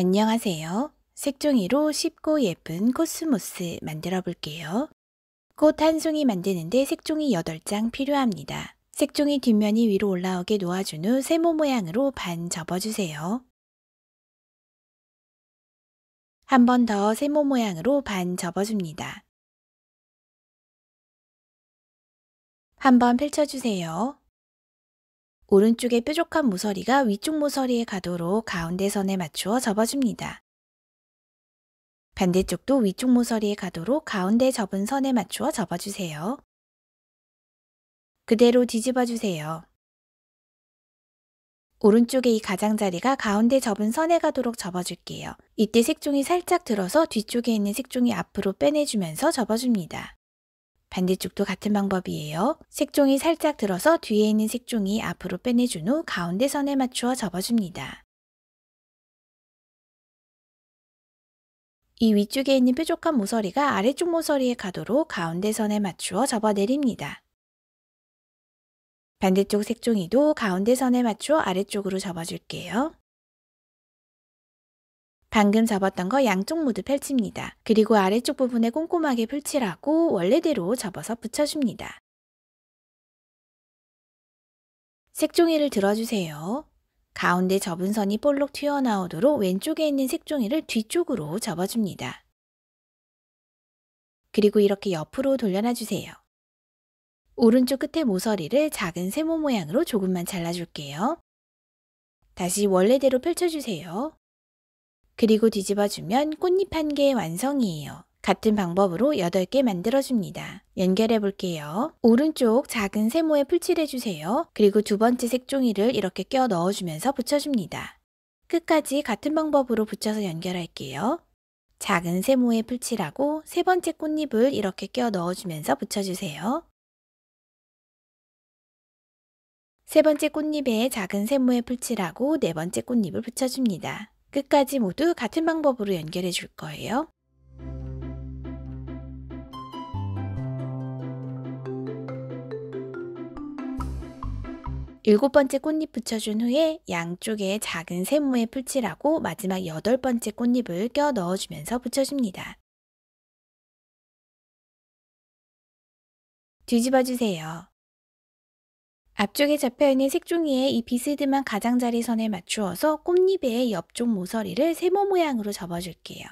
안녕하세요. 색종이로 쉽고 예쁜 코스모스 만들어 볼게요. 꽃 한 송이 만드는데 색종이 8장 필요합니다. 색종이 뒷면이 위로 올라오게 놓아준 후 세모 모양으로 반 접어주세요. 한 번 더 세모 모양으로 반 접어줍니다. 한 번 펼쳐주세요. 오른쪽의 뾰족한 모서리가 위쪽 모서리에 가도록 가운데 선에 맞추어 접어줍니다. 반대쪽도 위쪽 모서리에 가도록 가운데 접은 선에 맞추어 접어주세요. 그대로 뒤집어주세요. 오른쪽의 이 가장자리가 가운데 접은 선에 가도록 접어줄게요. 이때 색종이 살짝 들어서 뒤쪽에 있는 색종이 앞으로 빼내주면서 접어줍니다. 반대쪽도 같은 방법이에요. 색종이 살짝 들어서 뒤에 있는 색종이 앞으로 빼내준 후 가운데 선에 맞추어 접어줍니다. 이 위쪽에 있는 뾰족한 모서리가 아래쪽 모서리에 가도록 가운데 선에 맞추어 접어내립니다. 반대쪽 색종이도 가운데 선에 맞추어 아래쪽으로 접어줄게요. 방금 접었던 거 양쪽 모두 펼칩니다. 그리고 아래쪽 부분에 꼼꼼하게 풀칠하고 원래대로 접어서 붙여줍니다. 색종이를 들어주세요. 가운데 접은 선이 볼록 튀어나오도록 왼쪽에 있는 색종이를 뒤쪽으로 접어줍니다. 그리고 이렇게 옆으로 돌려놔주세요. 오른쪽 끝에 모서리를 작은 세모 모양으로 조금만 잘라줄게요. 다시 원래대로 펼쳐주세요. 그리고 뒤집어주면 꽃잎 한 개의 완성이에요. 같은 방법으로 8개 만들어줍니다. 연결해 볼게요. 오른쪽 작은 세모에 풀칠해주세요. 그리고 두 번째 색종이를 이렇게 껴 넣어주면서 붙여줍니다. 끝까지 같은 방법으로 붙여서 연결할게요. 작은 세모에 풀칠하고 세 번째 꽃잎을 이렇게 껴 넣어주면서 붙여주세요. 세 번째 꽃잎에 작은 세모에 풀칠하고 네 번째 꽃잎을 붙여줍니다. 끝까지 모두 같은 방법으로 연결해 줄 거예요. 일곱 번째 꽃잎 붙여준 후에 양쪽에 작은 세모에 풀칠하고 마지막 여덟 번째 꽃잎을 껴 넣어주면서 붙여줍니다. 뒤집어주세요. 앞쪽에 잡혀있는 색종이에 이 비스듬한 가장자리 선에 맞추어서 꽃잎의 옆쪽 모서리를 세모 모양으로 접어줄게요.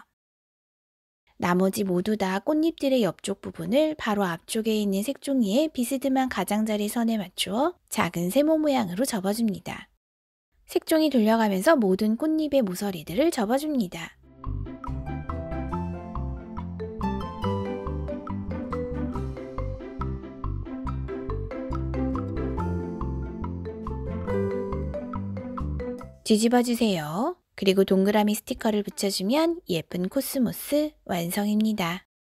나머지 모두 다 꽃잎들의 옆쪽 부분을 바로 앞쪽에 있는 색종이에 비스듬한 가장자리 선에 맞추어 작은 세모 모양으로 접어줍니다. 색종이 돌려가면서 모든 꽃잎의 모서리들을 접어줍니다. 뒤집어주세요. 그리고 동그라미 스티커를 붙여주면 예쁜 코스모스 완성입니다.